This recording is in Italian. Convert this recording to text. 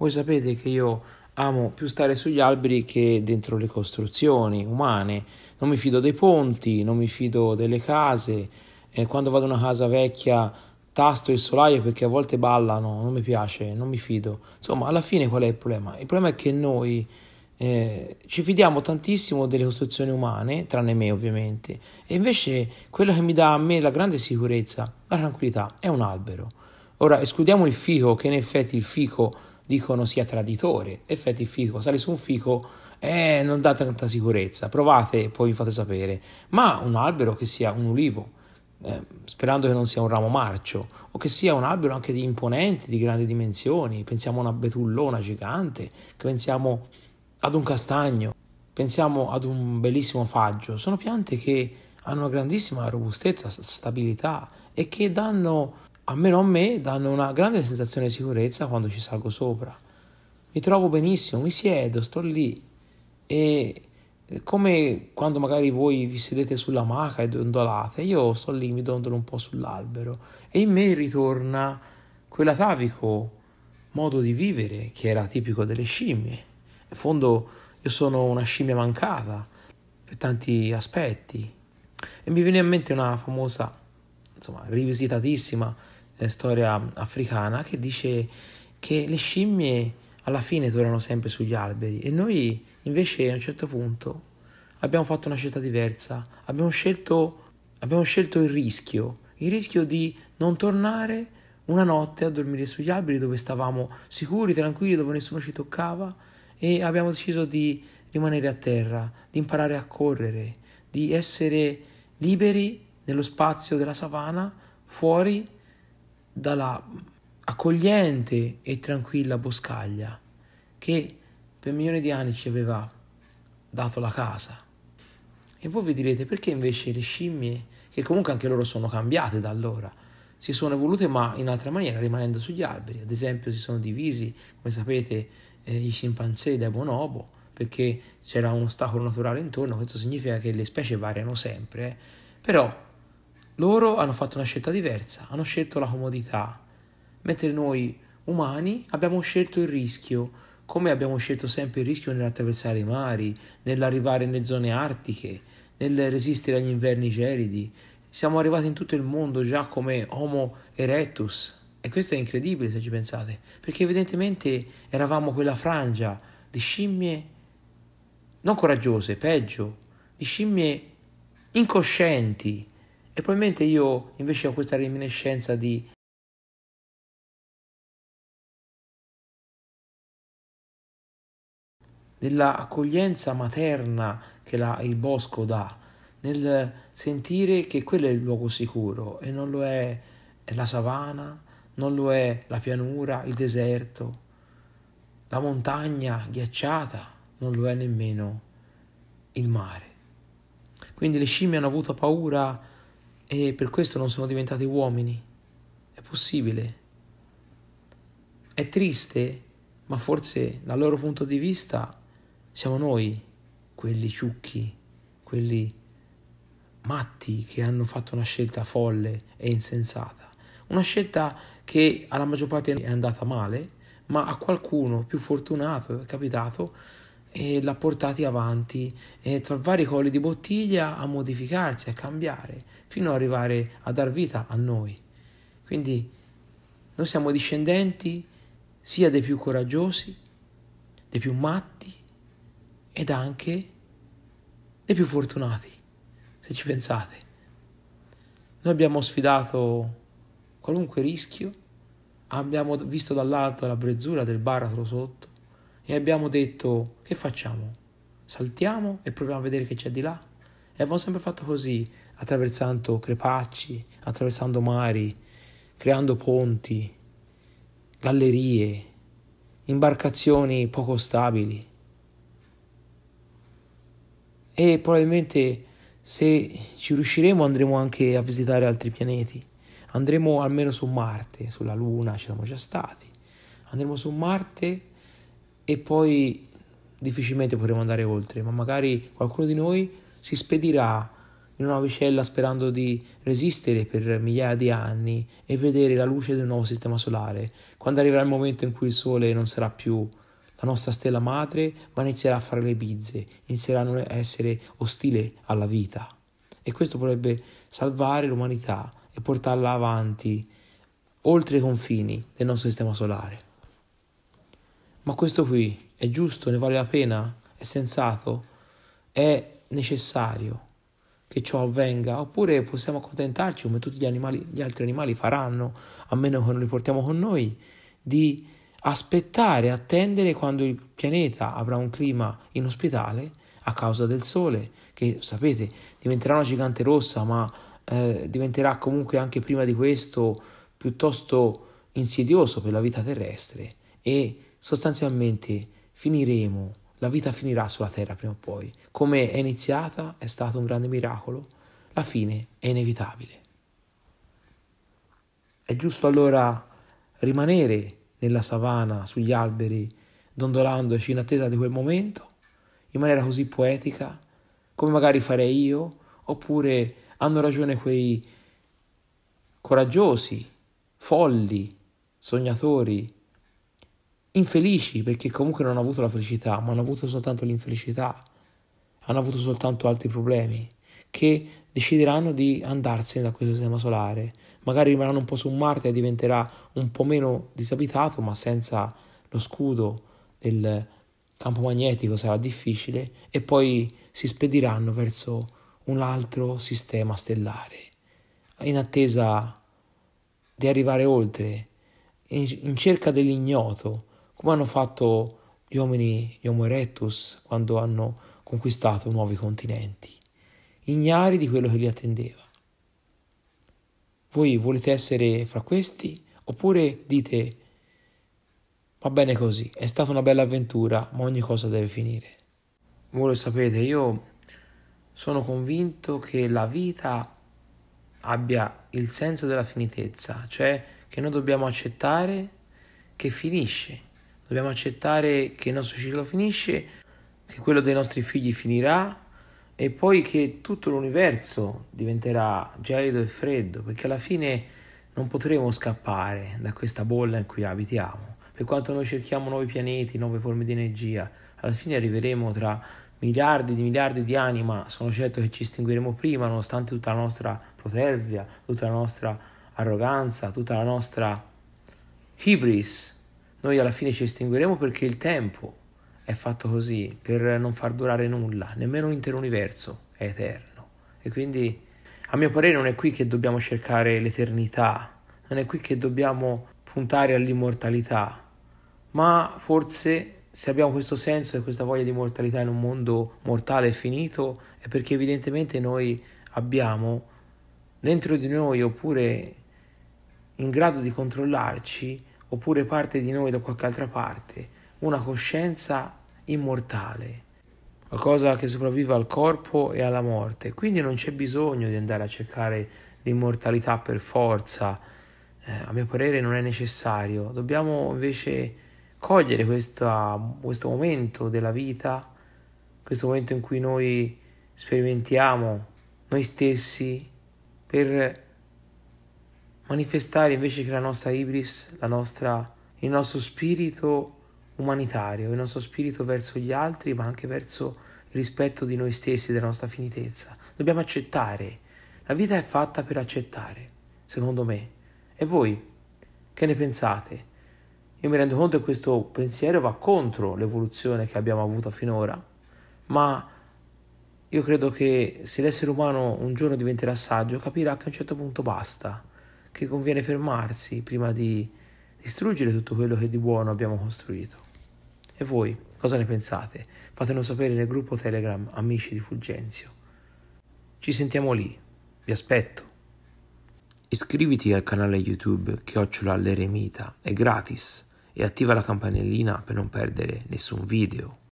Voi sapete che io amo più stare sugli alberi che dentro le costruzioni umane. Non mi fido dei ponti, non mi fido delle case. Eh, quando vado a una casa vecchia tasto il solaio perché a volte ballano, non mi piace, non mi fido. Insomma, alla fine qual è il problema? Il problema è che noi eh, ci fidiamo tantissimo delle costruzioni umane, tranne me ovviamente, e invece quello che mi dà a me la grande sicurezza, la tranquillità, è un albero. Ora, escludiamo il fico, che in effetti il fico dicono sia traditore. Effetti il fico, sali su un fico, eh, non dà tanta sicurezza, provate e poi vi fate sapere. Ma un albero che sia un ulivo, eh, sperando che non sia un ramo marcio, o che sia un albero anche di imponente, di grandi dimensioni, pensiamo a una betullona gigante, pensiamo ad un castagno, pensiamo ad un bellissimo faggio, sono piante che hanno una grandissima robustezza, stabilità e che danno almeno a me danno una grande sensazione di sicurezza quando ci salgo sopra. Mi trovo benissimo, mi siedo, sto lì e come quando magari voi vi sedete sulla maca e dondolate, io sto lì, mi dondolo un po' sull'albero e in me ritorna quell'atavico modo di vivere che era tipico delle scimmie. In fondo io sono una scimmia mancata per tanti aspetti e mi viene in mente una famosa, insomma, rivisitatissima eh, storia africana che dice che le scimmie alla fine tornano sempre sugli alberi e noi invece a un certo punto abbiamo fatto una scelta diversa, abbiamo scelto, abbiamo scelto il rischio, il rischio di non tornare una notte a dormire sugli alberi dove stavamo sicuri, tranquilli, dove nessuno ci toccava e abbiamo deciso di rimanere a terra, di imparare a correre, di essere liberi nello spazio della savana, fuori dalla accogliente e tranquilla boscaglia che per milioni di anni ci aveva dato la casa. E voi vi direte perché invece le scimmie, che comunque anche loro sono cambiate da allora, si sono evolute ma in altra maniera, rimanendo sugli alberi. Ad esempio si sono divisi, come sapete, eh, i scimpanzé dai bonobo, perché c'era un ostacolo naturale intorno, questo significa che le specie variano sempre. Eh. Però loro hanno fatto una scelta diversa, hanno scelto la comodità, mentre noi umani abbiamo scelto il rischio, come abbiamo scelto sempre il rischio nell'attraversare i mari, nell'arrivare nelle zone artiche, nel resistere agli inverni gelidi. Siamo arrivati in tutto il mondo già come Homo erectus, e questo è incredibile se ci pensate, perché evidentemente eravamo quella frangia di scimmie non coraggiose, peggio, di scimmie incoscienti e probabilmente io invece ho questa reminiscenza di dell'accoglienza materna che la, il bosco dà, nel sentire che quello è il luogo sicuro e non lo è, è la savana, non lo è la pianura, il deserto, la montagna ghiacciata, non lo è nemmeno il mare. Quindi le scimmie hanno avuto paura e per questo non sono diventati uomini. È possibile. È triste, ma forse dal loro punto di vista siamo noi quelli ciucchi, quelli matti che hanno fatto una scelta folle e insensata. Una scelta che alla maggior parte è andata male, ma a qualcuno più fortunato è capitato e l'ha portati avanti e tra vari colli di bottiglia a modificarsi, a cambiare, fino ad arrivare a dar vita a noi. Quindi noi siamo discendenti sia dei più coraggiosi, dei più matti ed anche dei più fortunati, se ci pensate. Noi abbiamo sfidato qualunque rischio, abbiamo visto dall'alto la brezzura del baratro sotto, e abbiamo detto che facciamo? Saltiamo e proviamo a vedere che c'è di là? E abbiamo sempre fatto così, attraversando crepacci, attraversando mari, creando ponti, gallerie, imbarcazioni poco stabili. E probabilmente se ci riusciremo andremo anche a visitare altri pianeti. Andremo almeno su Marte, sulla Luna, ci siamo già stati. Andremo su Marte e poi difficilmente potremo andare oltre, ma magari qualcuno di noi si spedirà in una vicella sperando di resistere per migliaia di anni e vedere la luce del nuovo sistema solare, quando arriverà il momento in cui il Sole non sarà più la nostra stella madre, ma inizierà a fare le bizze, inizierà a essere ostile alla vita. E questo potrebbe salvare l'umanità e portarla avanti oltre i confini del nostro sistema solare ma questo qui è giusto, ne vale la pena, è sensato, è necessario che ciò avvenga, oppure possiamo accontentarci, come tutti gli, animali, gli altri animali faranno, a meno che non li portiamo con noi, di aspettare, attendere quando il pianeta avrà un clima inospitale a causa del Sole, che sapete diventerà una gigante rossa, ma eh, diventerà comunque anche prima di questo piuttosto insidioso per la vita terrestre e sostanzialmente finiremo, la vita finirà sulla terra prima o poi. Come è iniziata è stato un grande miracolo, la fine è inevitabile. È giusto allora rimanere nella savana, sugli alberi, dondolandoci in attesa di quel momento, in maniera così poetica, come magari farei io, oppure hanno ragione quei coraggiosi, folli, sognatori infelici perché comunque non hanno avuto la felicità, ma hanno avuto soltanto l'infelicità, hanno avuto soltanto altri problemi che decideranno di andarsene da questo sistema solare. Magari rimarranno un po' su Marte e diventerà un po' meno disabitato, ma senza lo scudo del campo magnetico sarà difficile e poi si spediranno verso un altro sistema stellare in attesa di arrivare oltre in cerca dell'ignoto come hanno fatto gli uomini, gli Homo erectus, quando hanno conquistato nuovi continenti, ignari di quello che li attendeva. Voi volete essere fra questi oppure dite va bene così, è stata una bella avventura, ma ogni cosa deve finire. Voi lo sapete, io sono convinto che la vita abbia il senso della finitezza, cioè che noi dobbiamo accettare che finisce dobbiamo accettare che il nostro ciclo finisce, che quello dei nostri figli finirà e poi che tutto l'universo diventerà gelido e freddo, perché alla fine non potremo scappare da questa bolla in cui abitiamo. Per quanto noi cerchiamo nuovi pianeti, nuove forme di energia, alla fine arriveremo tra miliardi di miliardi di anni, ma sono certo che ci estingueremo prima, nonostante tutta la nostra protervia, tutta la nostra arroganza, tutta la nostra hybris, noi alla fine ci estingueremo perché il tempo è fatto così, per non far durare nulla, nemmeno l'intero universo è eterno. E quindi, a mio parere, non è qui che dobbiamo cercare l'eternità, non è qui che dobbiamo puntare all'immortalità, ma forse se abbiamo questo senso e questa voglia di mortalità in un mondo mortale e finito è perché evidentemente noi abbiamo dentro di noi oppure in grado di controllarci oppure parte di noi da qualche altra parte, una coscienza immortale, qualcosa che sopravvive al corpo e alla morte. Quindi non c'è bisogno di andare a cercare l'immortalità per forza, eh, a mio parere non è necessario. Dobbiamo invece cogliere questa, questo momento della vita, questo momento in cui noi sperimentiamo noi stessi per manifestare invece che la nostra ibris, la nostra, il nostro spirito umanitario, il nostro spirito verso gli altri, ma anche verso il rispetto di noi stessi, della nostra finitezza. Dobbiamo accettare. La vita è fatta per accettare, secondo me. E voi che ne pensate? Io mi rendo conto che questo pensiero va contro l'evoluzione che abbiamo avuto finora, ma io credo che se l'essere umano un giorno diventerà saggio, capirà che a un certo punto basta che conviene fermarsi prima di distruggere tutto quello che di buono abbiamo costruito. E voi cosa ne pensate? Fatelo sapere nel gruppo Telegram Amici di Fulgenzio. Ci sentiamo lì, vi aspetto. Iscriviti al canale YouTube Chiocciola all'Eremita, è gratis e attiva la campanellina per non perdere nessun video.